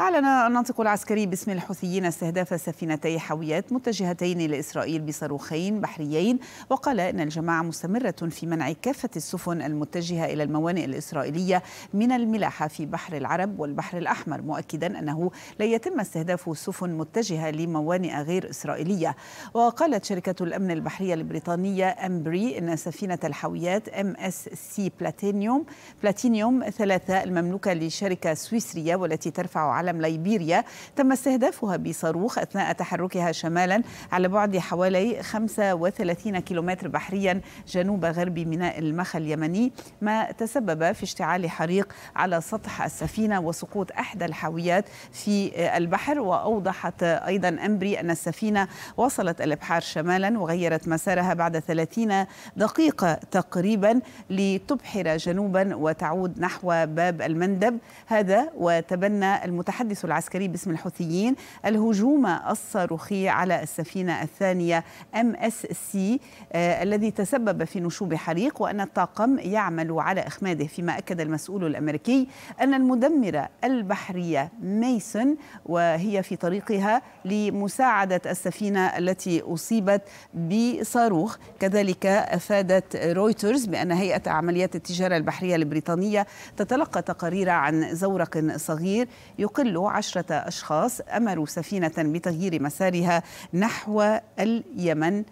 أعلن الناطق العسكري باسم الحوثيين استهداف سفينتي حاويات متجهتين لإسرائيل بصاروخين بحريين وقال إن الجماعة مستمرة في منع كافة السفن المتجهة إلى الموانئ الإسرائيلية من الملاحة في بحر العرب والبحر الأحمر مؤكدا أنه لا يتم استهداف سفن متجهة لموانئ غير إسرائيلية وقالت شركة الأمن البحرية البريطانية أمبري إن سفينة الحاويات ام اس سي بلاتينيوم بلاتينيوم ثلاثة المملوكة لشركة سويسرية والتي ترفع على علم ليبيريا تم استهدافها بصاروخ أثناء تحركها شمالا على بعد حوالي 35 كيلومتر بحريا جنوب غرب ميناء المخا اليمني ما تسبب في اشتعال حريق على سطح السفينة وسقوط أحدى الحاويات في البحر وأوضحت أيضا أمبري أن السفينة وصلت الإبحار شمالا وغيرت مسارها بعد 30 دقيقة تقريبا لتبحر جنوبا وتعود نحو باب المندب هذا وتبنى المتحدث المتحدث العسكري باسم الحوثيين الهجوم الصاروخي على السفينة الثانية ام اس سي الذي تسبب في نشوب حريق وأن الطاقم يعمل على إخماده فيما أكد المسؤول الأمريكي أن المدمرة البحرية ميسون وهي في طريقها لمساعدة السفينة التي أصيبت بصاروخ كذلك أفادت رويترز بأن هيئة عمليات التجارة البحرية البريطانية تتلقى تقارير عن زورق صغير يقل يقل عشرة أشخاص أمروا سفينة بتغيير مسارها نحو اليمن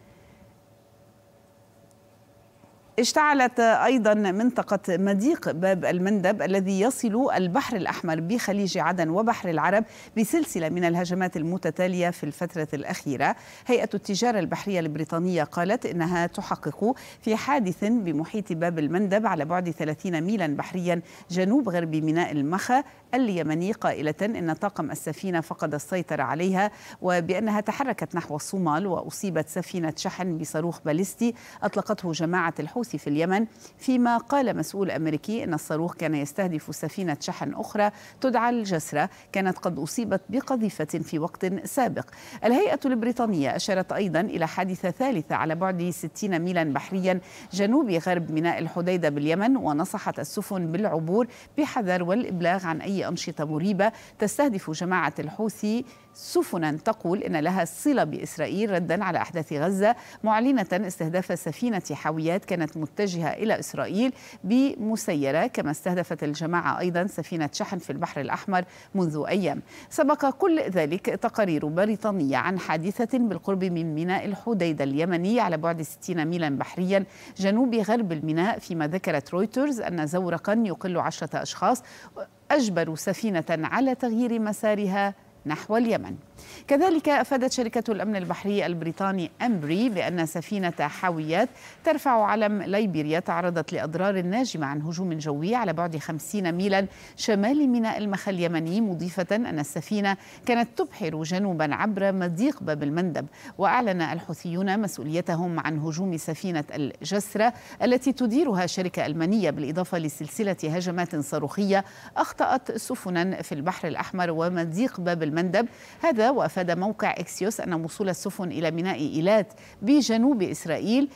اشتعلت أيضا منطقة مضيق باب المندب الذي يصل البحر الأحمر بخليج عدن وبحر العرب بسلسلة من الهجمات المتتالية في الفترة الأخيرة هيئة التجارة البحرية البريطانية قالت إنها تحقق في حادث بمحيط باب المندب على بعد 30 ميلا بحريا جنوب غرب ميناء المخا اليمني قائلة إن طاقم السفينة فقد السيطرة عليها وبأنها تحركت نحو الصومال وأصيبت سفينة شحن بصاروخ باليستي أطلقته جماعة الحوثي الحوثي في اليمن فيما قال مسؤول أمريكي أن الصاروخ كان يستهدف سفينة شحن أخرى تدعى الجسرة كانت قد أصيبت بقذيفة في وقت سابق الهيئة البريطانية أشارت أيضا إلى حادثة ثالثة على بعد 60 ميلا بحريا جنوب غرب ميناء الحديدة باليمن ونصحت السفن بالعبور بحذر والإبلاغ عن أي أنشطة مريبة تستهدف جماعة الحوثي سفنا تقول إن لها صلة بإسرائيل ردا على أحداث غزة معلنة استهداف سفينة حاويات كانت متجهة إلى إسرائيل بمسيرة كما استهدفت الجماعة أيضا سفينة شحن في البحر الأحمر منذ أيام سبق كل ذلك تقارير بريطانية عن حادثة بالقرب من ميناء الحديدة اليمني على بعد 60 ميلا بحريا جنوب غرب الميناء فيما ذكرت رويترز أن زورقا يقل عشرة أشخاص أجبروا سفينة على تغيير مسارها نحو اليمن كذلك أفادت شركة الأمن البحري البريطاني أمبري بأن سفينة حاويات ترفع علم ليبيريا تعرضت لأضرار ناجمة عن هجوم جوي على بعد 50 ميلا شمال ميناء المخا اليمني مضيفة أن السفينة كانت تبحر جنوبا عبر مضيق باب المندب وأعلن الحوثيون مسؤوليتهم عن هجوم سفينة الجسرة التي تديرها شركة ألمانية بالإضافة لسلسلة هجمات صاروخية أخطأت سفنا في البحر الأحمر ومضيق باب المندب المندب هذا وأفاد موقع إكسيوس أن وصول السفن إلى ميناء إيلات بجنوب إسرائيل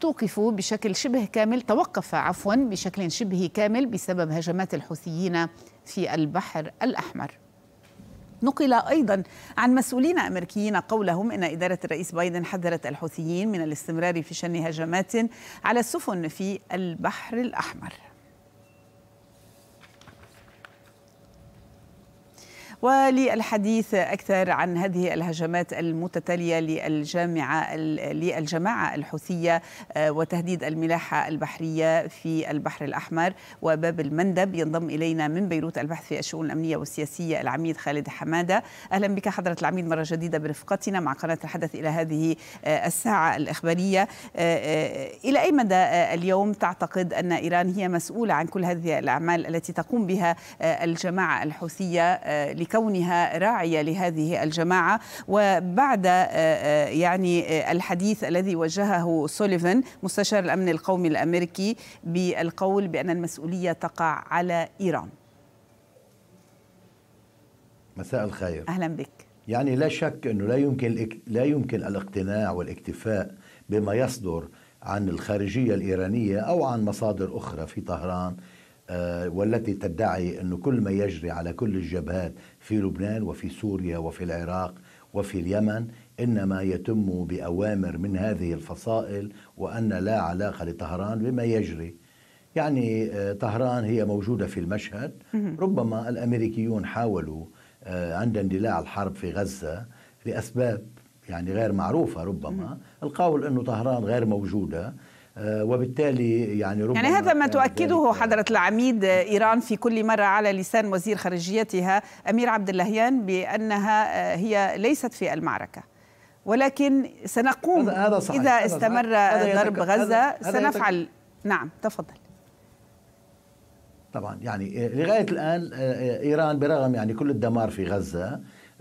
توقف بشكل شبه كامل توقف عفوا بشكل شبه كامل بسبب هجمات الحوثيين في البحر الأحمر نقل ايضا عن مسؤولين امريكيين قولهم ان اداره الرئيس بايدن حذرت الحوثيين من الاستمرار في شن هجمات على السفن في البحر الاحمر وللحديث أكثر عن هذه الهجمات المتتالية للجامعة للجماعة الحوثية آه، وتهديد الملاحة البحرية في البحر الأحمر وباب المندب ينضم إلينا من بيروت البحث في الشؤون الأمنية والسياسية العميد خالد حمادة أهلا بك حضرة العميد مرة جديدة برفقتنا مع قناة الحدث إلى هذه آه، الساعة الإخبارية آه، إلى أي مدى اليوم تعتقد أن إيران هي مسؤولة عن كل هذه الأعمال التي تقوم بها الجماعة الحوثية كونها راعية لهذه الجماعة وبعد آه، آه، يعني آه، الحديث الذي وجهه سوليفان مستشار الأمن القومي الأمريكي بالقول بأن المسؤولية تقع على إيران مساء الخير أهلا بك يعني لا شك أنه لا يمكن, لا يمكن الاقتناع والاكتفاء بما يصدر عن الخارجية الإيرانية أو عن مصادر أخرى في طهران آه، والتي تدعي أن كل ما يجري على كل الجبهات في لبنان وفي سوريا وفي العراق وفي اليمن إنما يتم بأوامر من هذه الفصائل وأن لا علاقة لطهران بما يجري يعني آه، طهران هي موجودة في المشهد ربما الأمريكيون حاولوا آه، عند اندلاع الحرب في غزة لأسباب يعني غير معروفة ربما القول أنه طهران غير موجودة آه، وبالتالي يعني ربما يعني هذا ما تؤكده حضرة العميد إيران في كل مرة على لسان وزير خارجيتها أمير عبد اللهيان بأنها آه، هي ليست في المعركة ولكن سنقوم هذا هذا صحيح. إذا هذا استمر صحيح. ضرب غزة هذا سنفعل هذا نعم تفضل طبعا يعني آه، لغاية الآن إيران برغم يعني كل الدمار في غزة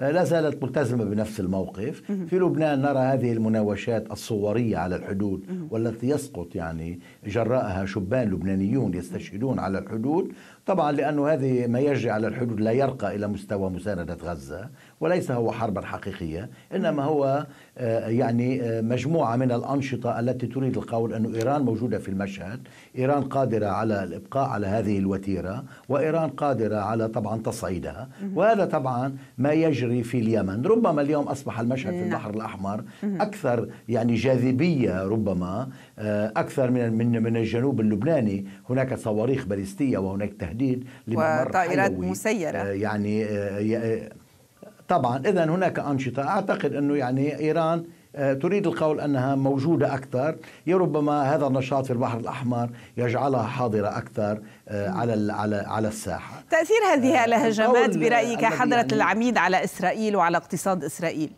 لا زالت ملتزمة بنفس الموقف في لبنان نرى هذه المناوشات الصورية على الحدود والتي يسقط يعني جراءها شبان لبنانيون يستشهدون على الحدود طبعا لأنه هذه ما يجري على الحدود لا يرقى إلى مستوى مساندة غزة وليس هو حربا حقيقية إنما هو آه، يعني آه، مجموعة من الأنشطة التي تريد القول أن إيران موجودة في المشهد إيران قادرة على الإبقاء على هذه الوتيرة وإيران قادرة على طبعا تصعيدها وهذا طبعا ما يجري في اليمن ربما اليوم أصبح المشهد في نعم. البحر الأحمر أكثر يعني جاذبية ربما آه، أكثر من من الجنوب اللبناني هناك صواريخ باليستية وهناك تهديد التحديد وطائرات مسيرة آه، يعني آه، آه، طبعا إذا هناك أنشطة أعتقد أنه يعني إيران تريد القول انها موجوده اكثر، ربما هذا النشاط في البحر الاحمر يجعلها حاضره اكثر على على على الساحه. تاثير هذه الهجمات برايك حضره يعني العميد على اسرائيل وعلى اقتصاد اسرائيل؟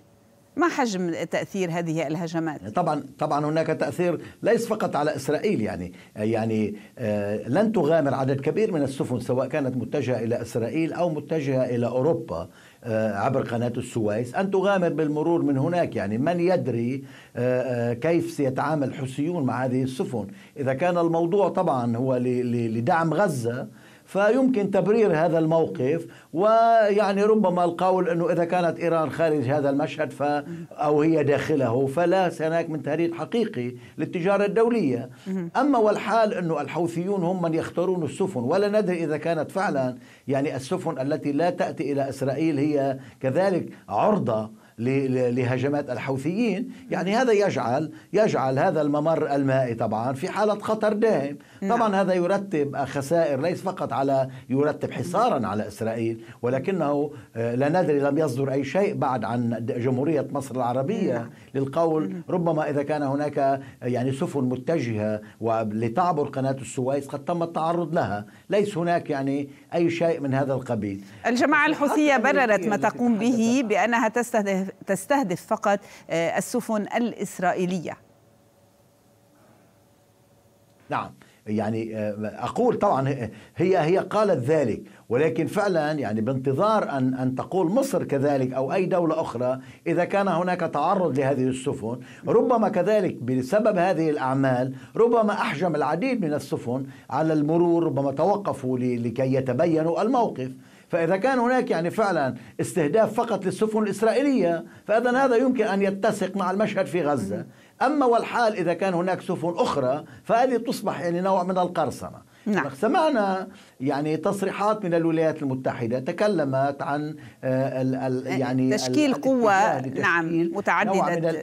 ما حجم تاثير هذه الهجمات؟ طبعا طبعا هناك تاثير ليس فقط على اسرائيل يعني يعني آه، لن تغامر عدد كبير من السفن سواء كانت متجهه الى اسرائيل او متجهه الى اوروبا آه، عبر قناة السويس أن تغامر بالمرور من هناك يعني من يدري آه، كيف سيتعامل الحوثيون مع هذه السفن إذا كان الموضوع طبعا هو لدعم غزة فيمكن تبرير هذا الموقف ويعني ربما القول انه اذا كانت ايران خارج هذا المشهد ف او هي داخله فلا هناك من تهديد حقيقي للتجاره الدوليه اما والحال انه الحوثيون هم من يختارون السفن ولا ندري اذا كانت فعلا يعني السفن التي لا تاتي الى اسرائيل هي كذلك عرضه لهجمات الحوثيين يعني هذا يجعل يجعل هذا الممر المائي طبعا في حالة خطر دائم نعم. طبعا هذا يرتب خسائر ليس فقط على يرتب حصارا على إسرائيل ولكنه آه، لا ندري لم يصدر أي شيء بعد عن جمهورية مصر العربية نعم. للقول نعم. ربما إذا كان هناك يعني سفن متجهة لتعبر قناة السويس قد تم التعرض لها ليس هناك يعني أي شيء من هذا القبيل الجماعة الحوثية بررت ما تقوم به بأنها تستهدف تستهدف فقط آه، السفن الإسرائيلية نعم يعني آه، اقول طبعا هي هي قالت ذلك ولكن فعلا يعني بانتظار ان ان تقول مصر كذلك او اي دوله اخرى اذا كان هناك تعرض لهذه السفن ربما كذلك بسبب هذه الاعمال ربما احجم العديد من السفن على المرور ربما توقفوا لكي يتبينوا الموقف فإذا كان هناك يعني فعلا استهداف فقط للسفن الإسرائيلية فإذا هذا يمكن أن يتسق مع المشهد في غزة أما والحال إذا كان هناك سفن أخرى فهذه تصبح يعني نوع من القرصنة نعم. سمعنا يعني تصريحات من الولايات المتحدة تكلمت عن آه، ال ال آه، يعني تشكيل قوة نعم متعددة نعم.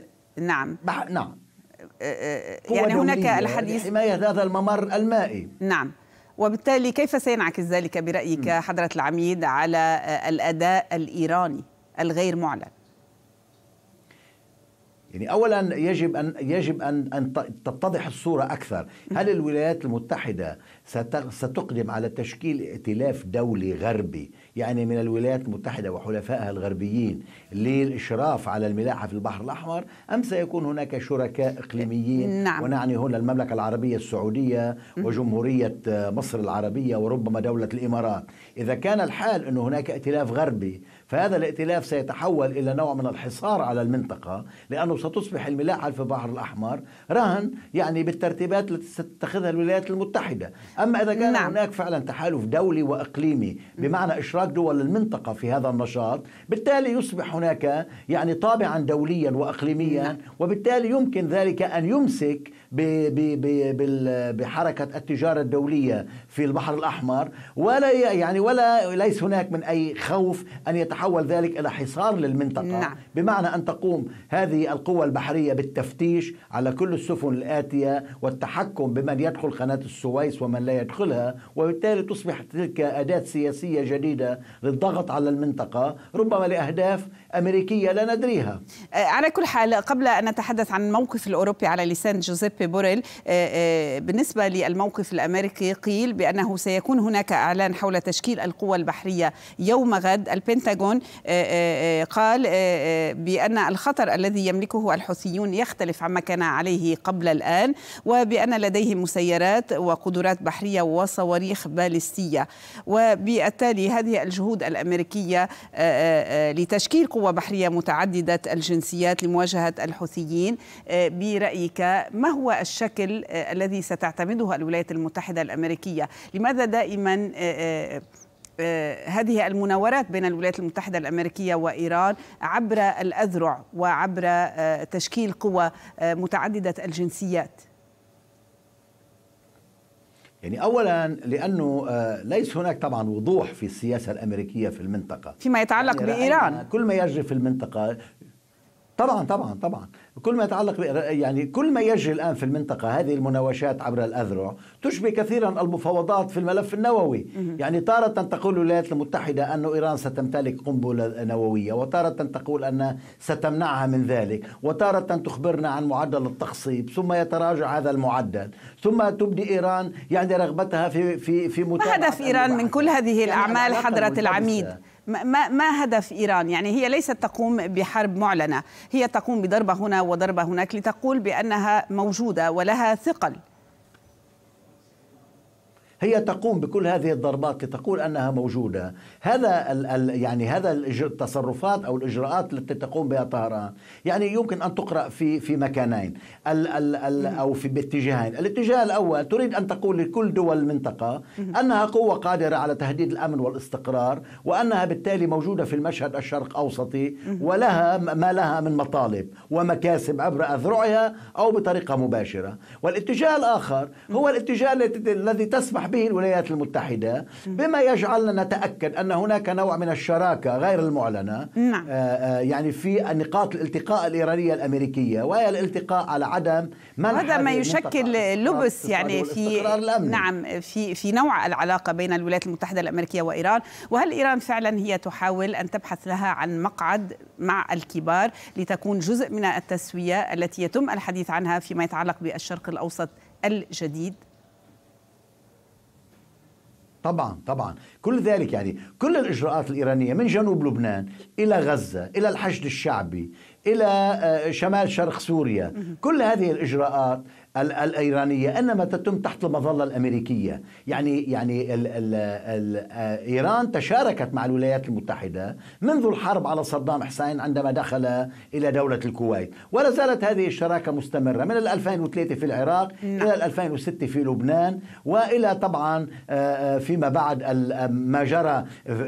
نعم بح نعم آه، يعني هناك الحديث حماية هذا الممر المائي نعم وبالتالي كيف سينعكس ذلك برأيك حضرة العميد على آه، الأداء الإيراني الغير معلن؟ يعني اولا يجب ان يجب ان ان تتضح الصوره اكثر، هل الولايات المتحده ستقدم على تشكيل ائتلاف دولي غربي، يعني من الولايات المتحده وحلفائها الغربيين للاشراف على الملاحه في البحر الاحمر، ام سيكون هناك شركاء اقليميين؟ نعم. ونعني هنا المملكه العربيه السعوديه وجمهوريه مصر العربيه وربما دوله الامارات، اذا كان الحال انه هناك ائتلاف غربي فهذا الائتلاف سيتحول إلى نوع من الحصار على المنطقة لأنه ستصبح الملاحة في البحر الأحمر رهن يعني بالترتيبات التي ستتخذها الولايات المتحدة أما إذا كان نعم. هناك فعلا تحالف دولي وإقليمي بمعنى إشراك دول المنطقة في هذا النشاط بالتالي يصبح هناك يعني طابعا دوليا وإقليميا نعم. وبالتالي يمكن ذلك أن يمسك بحركه التجاره الدوليه في البحر الاحمر ولا يعني ولا ليس هناك من اي خوف ان يتحول ذلك الى حصار للمنطقه نعم. بمعنى ان تقوم هذه القوة البحريه بالتفتيش على كل السفن الاتيه والتحكم بمن يدخل قناه السويس ومن لا يدخلها وبالتالي تصبح تلك اداه سياسيه جديده للضغط على المنطقه ربما لاهداف امريكيه لا ندريها أه، على كل حال قبل ان نتحدث عن الموقف الاوروبي على لسان جوزيب جوزيبي بوريل آه، آه، بالنسبة للموقف الأمريكي قيل بأنه سيكون هناك إعلان حول تشكيل القوى البحرية يوم غد البنتاغون آه، قال بأن الخطر الذي يملكه الحوثيون يختلف عما كان عليه قبل الآن وبأن لديهم مسيرات وقدرات بحرية وصواريخ باليستية وبالتالي هذه الجهود الأمريكية لتشكيل قوى بحرية متعددة الجنسيات لمواجهة الحوثيين برأيك ما هو الشكل آه، الذي ستعتمده الولايات المتحدة الأمريكية لماذا دائما آه، آه، هذه المناورات بين الولايات المتحدة الأمريكية وإيران عبر الأذرع وعبر تشكيل قوى متعددة الجنسيات يعني اولا لانه ليس هناك طبعا وضوح في السياسه الامريكيه في المنطقه فيما يتعلق يعني بايران كل ما يجري في المنطقه طبعا طبعا طبعا كل ما يتعلق يعني كل ما يجري الان في المنطقه هذه المناوشات عبر الاذرع تشبه كثيرا المفاوضات في الملف النووي يعني تاره تقول الولايات المتحده ان ايران ستمتلك قنبله نوويه وتاره تقول ان ستمنعها من ذلك وتاره تخبرنا عن معدل التخصيب ثم يتراجع هذا المعدل ثم تبدي ايران يعني رغبتها في في في ما هدف ايران من كل هذه يعني الاعمال حضره العميد ما, ما هدف إيران يعني هي ليست تقوم بحرب معلنة هي تقوم بضربة هنا وضربة هناك لتقول بأنها موجودة ولها ثقل هي تقوم بكل هذه الضربات لتقول انها موجوده هذا الـ الـ يعني هذا التصرفات او الاجراءات التي تقوم بها طهران يعني يمكن ان تقرا في في مكانين الـ الـ الـ او في باتجاهين الاتجاه الاول تريد ان تقول لكل دول المنطقه انها قوه قادره على تهديد الامن والاستقرار وانها بالتالي موجوده في المشهد الشرق اوسطي ولها ما لها من مطالب ومكاسب عبر اذرعها او بطريقه مباشره والاتجاه الاخر هو الاتجاه الذي تسمح به الولايات المتحدة بما يجعلنا نتأكد أن هناك نوع من الشراكة غير المعلنة نعم. آه، آه، يعني في نقاط الالتقاء الإيرانية الأمريكية وهي الالتقاء على عدم من هذا ما يشكل لبس يعني في نعم في في نوع العلاقة بين الولايات المتحدة الأمريكية وإيران وهل إيران فعلا هي تحاول أن تبحث لها عن مقعد مع الكبار لتكون جزء من التسوية التي يتم الحديث عنها فيما يتعلق بالشرق الأوسط الجديد طبعا طبعا كل ذلك يعني كل الإجراءات الإيرانية من جنوب لبنان إلى غزة إلى الحشد الشعبي إلى آه، شمال شرق سوريا كل هذه الإجراءات الايرانيه انما تتم تحت المظله الامريكيه، يعني يعني الـ الـ الـ آه، ايران تشاركت مع الولايات المتحده منذ الحرب على صدام حسين عندما دخل الى دوله الكويت، ولا زالت هذه الشراكه مستمره من 2003 في العراق نعم. الى 2006 في لبنان والى طبعا آه، آه، فيما بعد ما جرى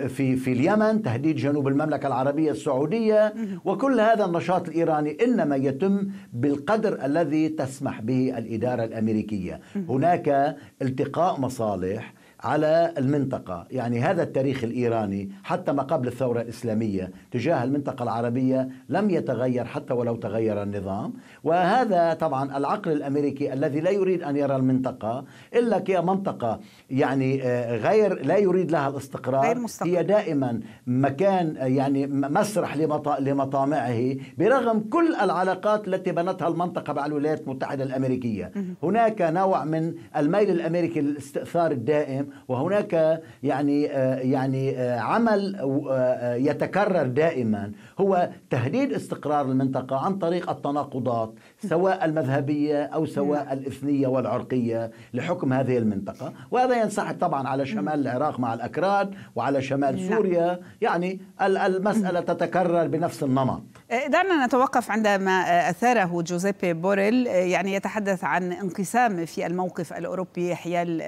في في اليمن تهديد جنوب المملكه العربيه السعوديه وكل هذا النشاط الايراني انما يتم بالقدر الذي تسمح به الإدارة الأمريكية هناك التقاء مصالح على المنطقة يعني هذا التاريخ الإيراني حتى ما قبل الثورة الإسلامية تجاه المنطقة العربية لم يتغير حتى ولو تغير النظام وهذا طبعا العقل الأمريكي الذي لا يريد أن يرى المنطقة إلا كمنطقة يعني آه، غير لا يريد لها الاستقرار غير مستقر. هي دائما مكان آه، يعني مسرح لمطامعه برغم كل العلاقات التي بنتها المنطقة مع الولايات المتحدة الأمريكية هناك نوع من الميل الأمريكي للاستئثار الدائم وهناك يعني آه، يعني آه، عمل آه، يتكرر دائما هو تهديد استقرار المنطقه عن طريق التناقضات سواء المذهبيه او سواء نعم. الاثنيه والعرقيه لحكم هذه المنطقه وهذا ينسحب طبعا على شمال العراق مع الاكراد وعلى شمال نعم. سوريا يعني المساله تتكرر بنفس النمط دعنا نتوقف عند ما اثاره جوزيبي بوريل يعني يتحدث عن انقسام في الموقف الاوروبي حيال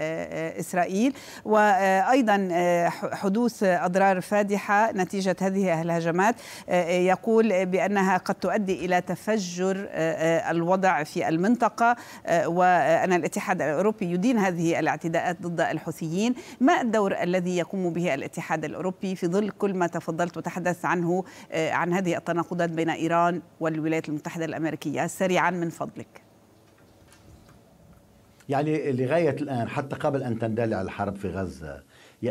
اسرائيل وايضا آه، حدوث اضرار فادحه نتيجه هذه الهجمات آه، يقول بانها قد تؤدي الى تفجر آه، الوضع في المنطقه وان الاتحاد الاوروبي يدين هذه الاعتداءات ضد الحوثيين، ما الدور الذي يقوم به الاتحاد الاوروبي في ظل كل ما تفضلت وتحدث عنه عن هذه التناقضات بين ايران والولايات المتحده الامريكيه سريعا من فضلك؟ يعني لغاية الآن حتى قبل أن تندلع الحرب في غزة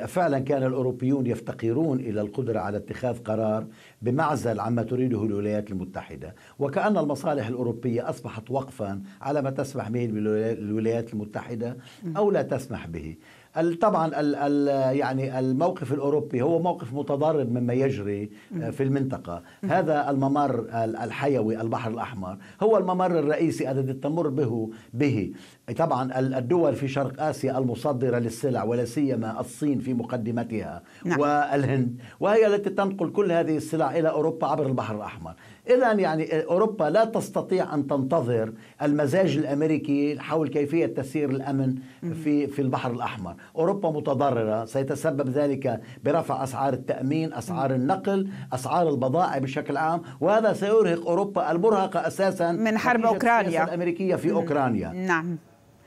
فعلا كان الأوروبيون يفتقرون إلى القدرة على اتخاذ قرار بمعزل عما تريده الولايات المتحدة وكأن المصالح الأوروبية أصبحت وقفا على ما تسمح به الولايات المتحدة أو لا تسمح به طبعا يعني الموقف الاوروبي هو موقف متضارب مما يجري آه، في المنطقه، هذا الممر الحيوي البحر الاحمر هو الممر الرئيسي الذي تمر به به طبعا الدول في شرق اسيا المصدره للسلع ولا سيما الصين في مقدمتها نعم. والهند وهي التي تنقل كل هذه السلع الى اوروبا عبر البحر الاحمر، إذا يعني أوروبا لا تستطيع أن تنتظر المزاج الأمريكي حول كيفية تسيير الأمن في في البحر الأحمر أوروبا متضررة سيتسبب ذلك برفع أسعار التأمين أسعار النقل أسعار البضائع بشكل عام وهذا سيرهق أوروبا المرهقة أساسا من حرب أوكرانيا الأمريكية في أوكرانيا نعم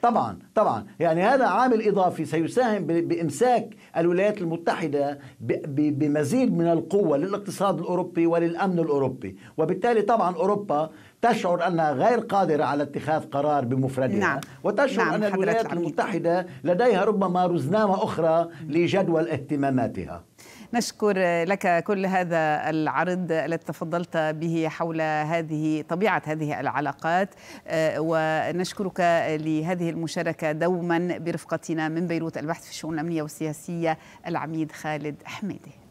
طبعا طبعا يعني هذا عامل اضافي سيساهم بامساك الولايات المتحده بمزيد من القوه للاقتصاد الاوروبي وللامن الاوروبي وبالتالي طبعا اوروبا تشعر انها غير قادره على اتخاذ قرار بمفردها نعم. وتشعر نعم. ان الولايات المتحده لديها ربما رزنامه اخرى لجدول اهتماماتها نشكر لك كل هذا العرض الذي تفضلت به حول هذه طبيعة هذه العلاقات آه، ونشكرك لهذه المشاركة دوما برفقتنا من بيروت البحث في الشؤون الأمنية والسياسية العميد خالد حميدي